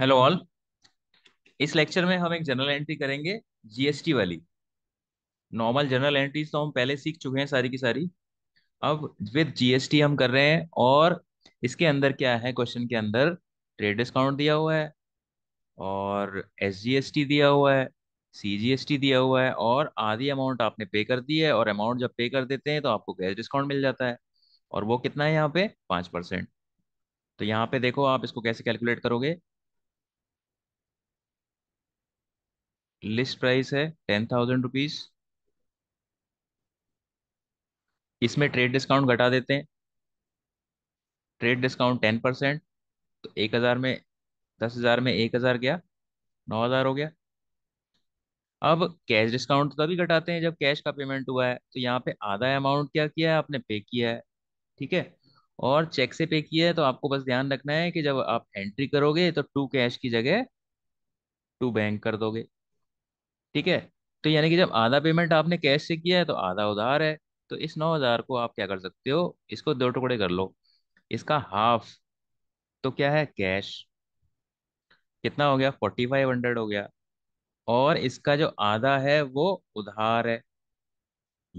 hello all इस lecture में हम एक जनरल एंट्री करेंगे जीएसटी वाली नॉर्मल जनरल एंट्रीज तो हम पहले सीख चुके हैं सारी की सारी अब विद जीएसटी हम कर रहे हैं और इसके अंदर क्या है क्वेश्चन के अंदर ट्रेड डिस्काउंट दिया हुआ है और एसजीएसटी दिया हुआ है सीजीएसटी दिया हुआ है और आधी अमाउंट आपने पे कर दी है और अमाउंट जब पे कर देते हैं तो आपको कैश डिस्काउंट मिल जाता है और वो कितना है यहाँ पे पाँच परसेंट तो यहाँ पे देखो आप इसको कैसे कैलकुलेट करोगे लिस्ट प्राइस है टेन थाउजेंड रुपीज इसमें ट्रेड डिस्काउंट घटा देते हैं ट्रेड डिस्काउंट टेन परसेंट तो एक हज़ार में दस हज़ार में एक हज़ार गया नौ हज़ार हो गया अब कैश डिस्काउंट तभी घटाते हैं जब कैश का पेमेंट हुआ है तो यहाँ पे आधा अमाउंट क्या किया है आपने पे किया है ठीक है और चेक से पे किया है तो आपको बस ध्यान रखना है कि जब आप एंट्री करोगे तो टू कैश की जगह टू बैंक कर दोगे ठीक है तो यानी कि जब आधा पेमेंट आपने कैश से किया है तो आधा उधार है तो इस नौ हजार को आप क्या कर सकते हो इसको दो टुकड़े कर लो इसका हाफ तो क्या है कैश कितना हो गया फोर्टी फाइव हंड्रेड हो गया और इसका जो आधा है वो उधार है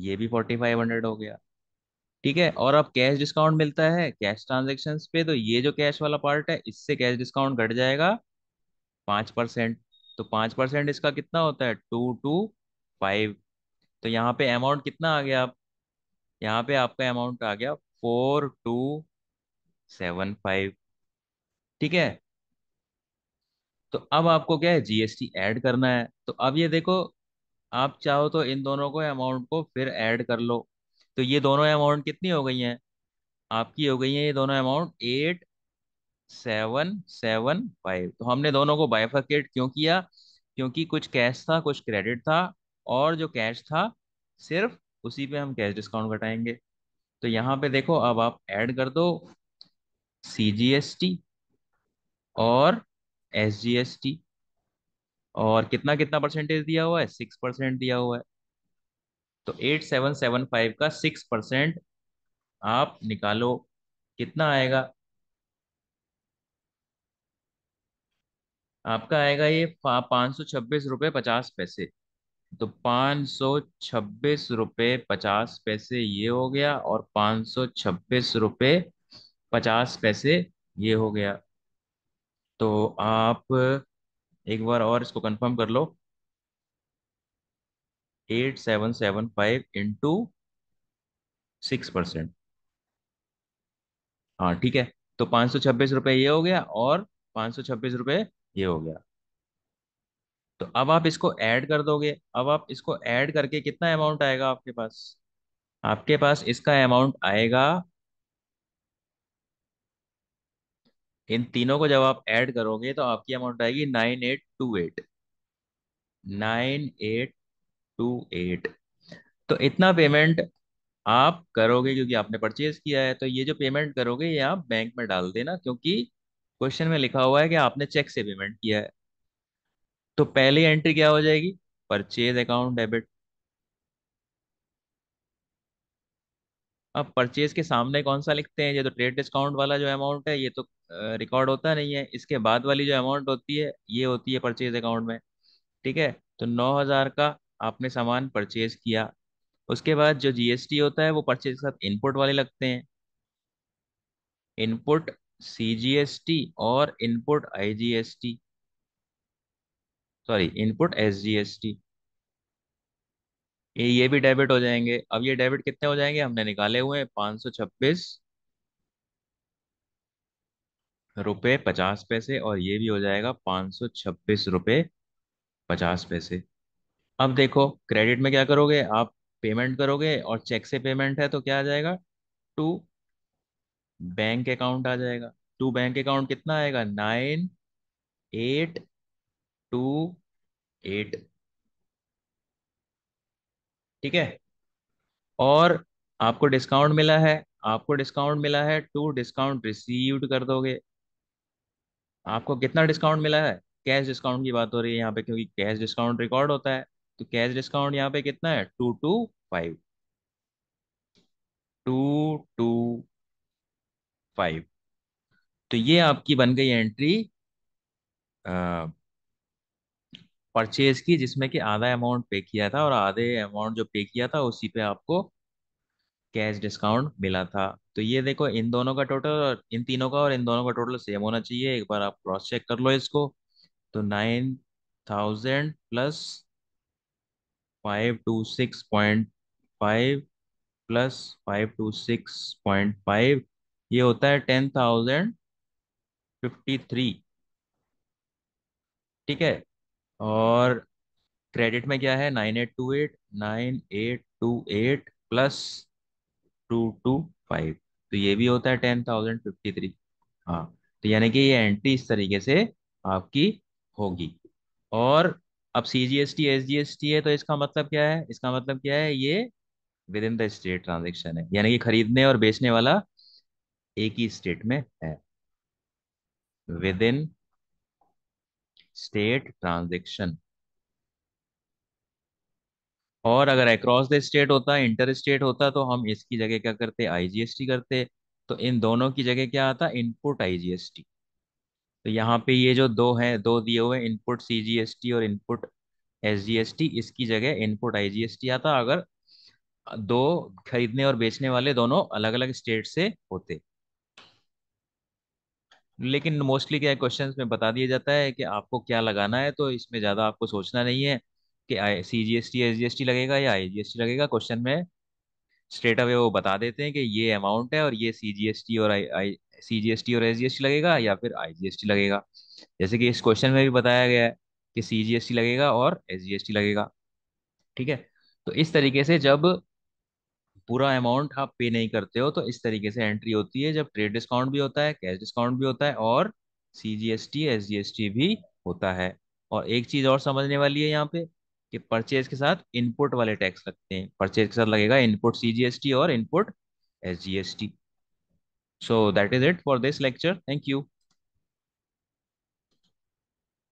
ये भी फोर्टी फाइव हंड्रेड हो गया ठीक है और अब कैश डिस्काउंट मिलता है कैश ट्रांजेक्शन पे तो ये जो कैश वाला पार्ट है इससे कैश डिस्काउंट घट जाएगा पांच परसेंट तो पांच परसेंट इसका कितना होता है टू टू फाइव तो यहाँ पे अमाउंट कितना आ गया आप यहाँ पे आपका अमाउंट आ गया फोर टू सेवन फाइव ठीक है तो अब आपको क्या है जीएसटी ऐड करना है तो अब ये देखो आप चाहो तो इन दोनों को अमाउंट को फिर ऐड कर लो तो ये दोनों अमाउंट कितनी हो गई हैं आपकी हो गई है ये दोनों amount eight seven seven five तो हमने दोनों को बाइफर्केट क्यों किया क्योंकि कुछ कैश था कुछ क्रेडिट था और जो कैश था सिर्फ उसी पे हम कैश डिस्काउंट घटाएंगे तो यहाँ पे देखो अब आप ऐड कर दो सी जी एस टी और एस जी एस टी और कितना कितना परसेंटेज दिया हुआ है सिक्स परसेंट दिया हुआ है तो एट सेवन सेवन फाइव का सिक्स परसेंट आप निकालो कितना आएगा आपका आएगा ये पाँच सौ छब्बीस रुपये पचास पैसे तो पाँच सौ छब्बीस रुपये पचास पैसे ये हो गया और पाँच सौ छब्बीस रुपये पचास पैसे ये हो गया तो आप एक बार और इसको कंफर्म कर लो eight seven seven five into six percent हाँ ठीक है तो पाँच सौ छब्बीस रुपये ये हो गया और पाँच सौ छब्बीस रुपये ये हो गया तो अब आप इसको ऐड कर दोगे अब आप इसको ऐड करके कितना अमाउंट आएगा आपके पास आपके पास इसका अमाउंट आएगा इन तीनों को जब आप ऐड करोगे तो आपकी अमाउंट आएगी nine eight two eight nine eight two eight तो इतना पेमेंट आप करोगे क्योंकि आपने परचेज किया है तो ये जो पेमेंट करोगे ये आप बैंक में डाल देना क्योंकि क्वेश्चन में लिखा हुआ है कि आपने चेक से पेमेंट किया है तो पहली एंट्री क्या हो जाएगी परचेज अकाउंट डेबिट अब परचेज के सामने कौन सा लिखते हैं ये तो ट्रेड डिस्काउंट वाला जो अमाउंट है ये तो रिकॉर्ड होता नहीं है इसके बाद वाली जो अमाउंट होती है ये होती है परचेज अकाउंट में ठीक है तो नौ हज़ार का आपने सामान परचेज किया उसके बाद जो जीएसटी होता है वो परचेज के साथ इनपुट वाले लगते हैं इनपुट सीजीएसटी और input IGST sorry input SGST ये ये भी डेबिट हो जाएंगे अब ये डेबिट कितने हो जाएंगे हमने निकाले हुए हैं पाँच सौ छब्बीस रुपये पचास पैसे और ये भी हो जाएगा पाँच सौ छब्बीस रुपये पचास पैसे अब देखो क्रेडिट में क्या करोगे आप पेमेंट करोगे और चेक से पेमेंट है तो क्या आ जाएगा टू बैंक अकाउंट आ जाएगा टू बैंक अकाउंट कितना आएगा नाइन एट टू एट ठीक है और आपको डिस्काउंट मिला है आपको डिस्काउंट मिला है टू डिस्काउंट रिसीव्ड कर दोगे आपको कितना डिस्काउंट मिला है कैश डिस्काउंट की बात हो रही है यहाँ पे क्योंकि कैश डिस्काउंट रिकॉर्ड होता है तो कैश डिस्काउंट यहाँ पे कितना है two two five two two five तो ये आपकी बन गई एंट्री परचेज की जिसमें कि आधा अमाउंट पे किया था और आधे अमाउंट जो पे किया था उसी पे आपको कैश डिस्काउंट मिला था तो ये देखो इन दोनों का टोटल इन तीनों का और इन दोनों का टोटल सेम होना चाहिए एक बार आप क्रॉस चेक कर लो इसको तो nine thousand plus five two six point five plus five two six point five ये होता है टेन थाउजेंड फिफ्टी थ्री ठीक है और क्रेडिट में क्या है nine eight two eight nine eight two eight plus two two five तो ये भी होता है टेन थाउजेंड फिफ्टी थ्री हाँ तो यानी कि ये एंट्री इस तरीके से आपकी होगी और अब C G S T S G S T है तो इसका मतलब क्या है इसका मतलब क्या है ये within the state transaction है यानी कि खरीदने और बेचने वाला एक ही स्टेट में है within state transaction और अगर अक्रॉस द स्टेट होता इंटर स्टेट होता तो हम इसकी जगह क्या करते टी करते तो इन दोनों की जगह क्या आता इनपुट टी तो यहाँ पे ये जो दो है दो दिए हुए इनपुट टी और इनपुट टी इसकी जगह इनपुट टी आता अगर दो खरीदने और बेचने वाले दोनों अलग अलग स्टेट से होते लेकिन मोस्टली क्या क्वेश्चंस में बता दिया जाता है कि आपको क्या लगाना है तो इसमें ज़्यादा आपको सोचना नहीं है कि I C G S T S G S T लगेगा या आई जी एस टी लगेगा क्वेश्चन में स्ट्रेट अवे वो बता देते हैं कि ये अमाउंट है और ये सी जी एस टी और I I C G S T और एस जी एस टी लगेगा या फिर आई जी एस टी लगेगा जैसे कि इस क्वेश्चन में भी बताया गया है कि सी जी एस टी लगेगा और एस जी एस टी लगेगा ठीक है तो इस तरीके से जब पूरा अमाउंट आप पे नहीं करते हो तो इस तरीके से एंट्री होती है जब ट्रेड डिस्काउंट भी होता है कैश डिस्काउंट भी होता है और C G S T S G S T भी होता है और एक चीज़ और समझने वाली है यहाँ पे कि परचेज के साथ इनपुट वाले टैक्स लगते हैं परचेज के साथ लगेगा input C G S T और input S G S T so that is it for this lecture thank you